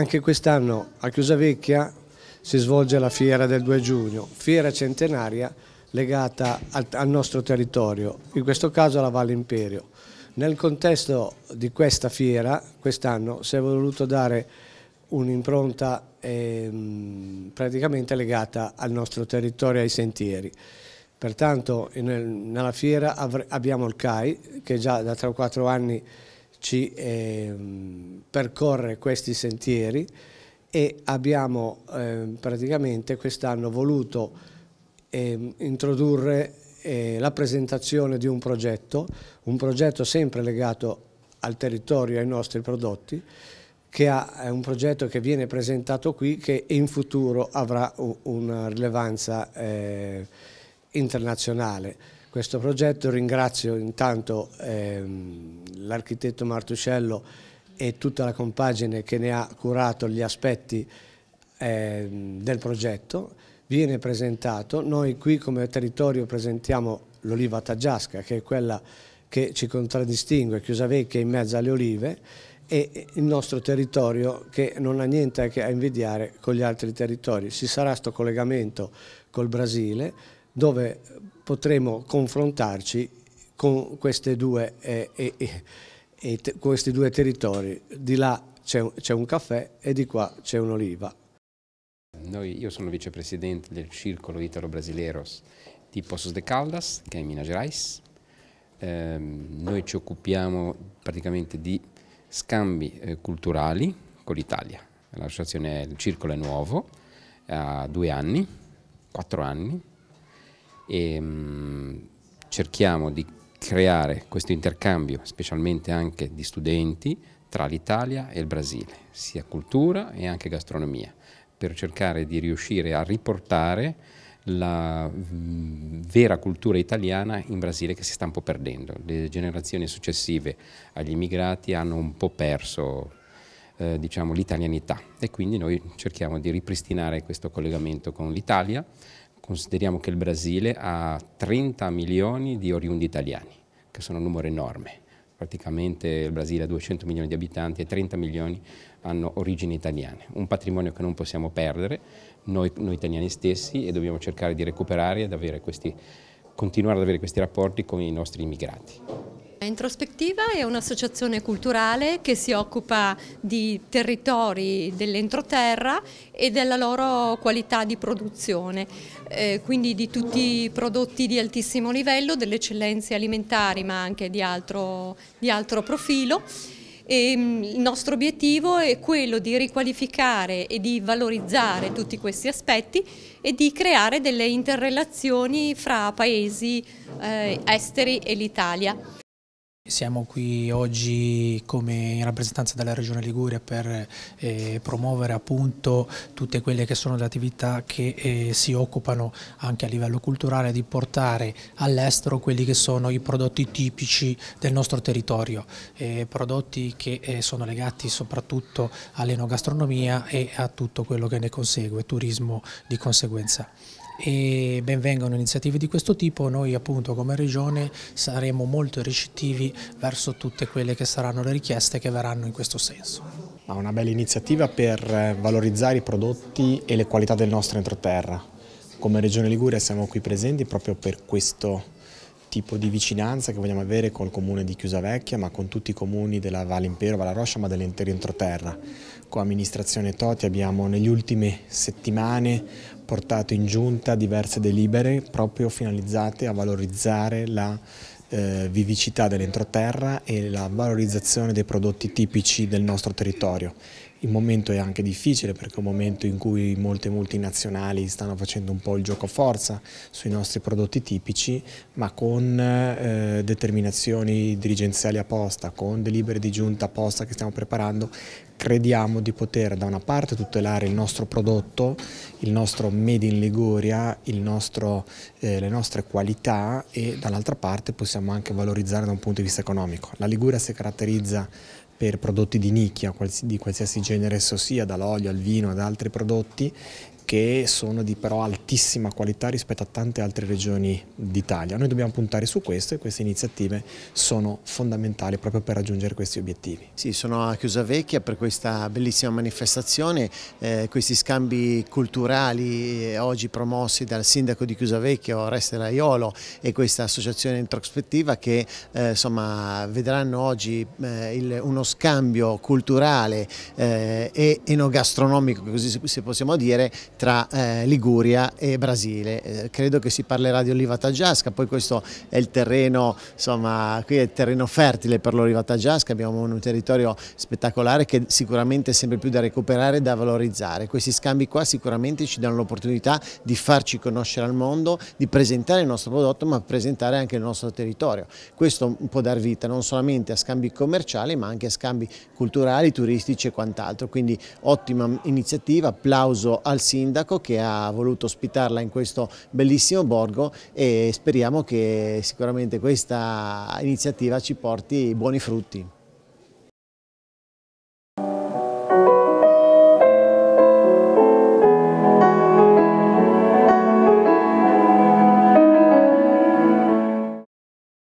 Anche quest'anno a Chiusa Vecchia si svolge la fiera del 2 giugno, fiera centenaria legata al, al nostro territorio, in questo caso alla Valle Imperio. Nel contesto di questa fiera, quest'anno, si è voluto dare un'impronta eh, praticamente legata al nostro territorio, e ai sentieri. Pertanto nel, nella fiera abbiamo il CAI che già da 3 o 4 anni ci eh, percorre questi sentieri e abbiamo eh, praticamente quest'anno voluto ehm, eh, introdurre la presentazione di un progetto, un progetto sempre legato al territorio ai nostri prodotti, che è un progetto che viene presentato qui che in futuro avrà una rilevanza eh, internazionale questo progetto. Ringrazio intanto ehm, l'architetto Martuscello e tutta la compagine che ne ha curato gli aspetti ehm, del progetto. Viene presentato, noi qui come territorio presentiamo l'oliva taggiasca che è quella che ci contraddistingue, chiusa vecchia in mezzo alle olive e il nostro territorio che non ha niente a che invidiare con gli altri territori. Ci sarà questo collegamento col Brasile dove potremo confrontarci con due, eh, eh, eh, questi due territori. Di là c'è un, caffè e di qua c'è un'oliva. io sono vicepresidente del Circolo Italo-Brasileros di Poços de Caldas, che è in Minas Gerais. Ehm, noi ci occupiamo praticamente di scambi eh, culturali con l'Italia. L'associazione, il circolo è nuovo, ha due anni, quattro anni, e ehm, mh, cerchiamo di creare questo intercambio, specialmente anche di studenti, tra l'Italia e il Brasile, sia cultura e anche gastronomia, per cercare di riuscire a riportare la mm, vera cultura italiana in Brasile che si sta un po' perdendo. Le generazioni successive agli immigrati hanno un po' perso eh, diciamo, l'italianità e quindi noi cerchiamo di ripristinare questo collegamento con l'Italia, Consideriamo che il Brasile ha 30 milioni di oriundi italiani, che sono un numero enorme. Praticamente il Brasile ha 200 milioni di abitanti e 30 milioni hanno origini italiane. Un patrimonio che non possiamo perdere, noi, noi italiani stessi, e dobbiamo cercare di recuperare e continuare ad avere questi rapporti con i nostri immigrati. Introspettiva è un'associazione culturale che si occupa di territori dell'entroterra e della loro qualità di produzione, eh, quindi di tutti i prodotti di altissimo livello, delle eccellenze alimentari ma anche di altro, di altro profilo. E mm, il nostro obiettivo è quello di riqualificare e di valorizzare tutti questi aspetti e di creare delle interrelazioni fra paesi eh, esteri e l'Italia. Siamo qui oggi come in rappresentanza della Regione Liguria per eh, promuovere appunto tutte quelle che sono le attività che eh, si occupano anche a livello culturale di portare all'estero quelli che sono i prodotti tipici del nostro territorio, eh, prodotti che eh, sono legati soprattutto all'enogastronomia e a tutto quello che ne consegue, turismo di conseguenza e benvengano iniziative di questo tipo, noi appunto come Regione saremo molto recettivi verso tutte quelle che saranno le richieste che verranno in questo senso. Una bella iniziativa per valorizzare i prodotti e le qualità del nostro entroterra. Come Regione Liguria siamo qui presenti proprio per questo tipo di vicinanza che vogliamo avere col comune di Chiusavecchia, ma con tutti i comuni della Valle Impero, Valle Roscia, ma dell'intero entroterra. Con amministrazione Toti abbiamo negli ultimi settimane portato in giunta diverse delibere proprio finalizzate a valorizzare la eh, vivicità dell'entroterra e la valorizzazione dei prodotti tipici del nostro territorio il momento è anche difficile perché è un momento in cui molte multinazionali stanno facendo un po' il gioco forza sui nostri prodotti tipici, ma con eh, determinazioni dirigenziali apposta, con delibere di giunta apposta che stiamo preparando, crediamo di poter da una parte tutelare il nostro prodotto, il nostro made in Liguria, nostro, eh, le nostre qualità e dall'altra parte possiamo anche valorizzare da un punto di vista economico. La Liguria si caratterizza per prodotti di nicchia di qualsiasi genere esso sia, dall'olio al vino ad altri prodotti che sono di però altissima qualità rispetto a tante altre regioni d'Italia. Noi dobbiamo puntare su questo e queste iniziative sono fondamentali proprio per raggiungere questi obiettivi. Sì, sono a Chiusavecchia per questa bellissima manifestazione, eh, questi scambi culturali eh, oggi promossi dal sindaco di Chiusavecchia, Oreste Raiolo e questa associazione introspettiva che eh, insomma, vedranno oggi eh, il, uno scambio culturale eh, e enogastronomico, così se possiamo dire, tra eh, Liguria e Brasile. Eh, credo che si parlerà di oliva taggiasca, poi questo è il terreno, insomma, qui è il terreno fertile per l'oliva taggiasca, abbiamo un territorio spettacolare che sicuramente è sempre più da recuperare e da valorizzare. Questi scambi qua sicuramente ci danno l'opportunità di farci conoscere al mondo, di presentare il nostro prodotto, ma presentare anche il nostro territorio. Questo può dar vita non solamente a scambi commerciali, ma anche a scambi culturali, turistici e quant'altro. Quindi ottima iniziativa, applauso al sindaco sindaco che ha voluto ospitarla in questo bellissimo borgo e speriamo che sicuramente questa iniziativa ci porti buoni frutti.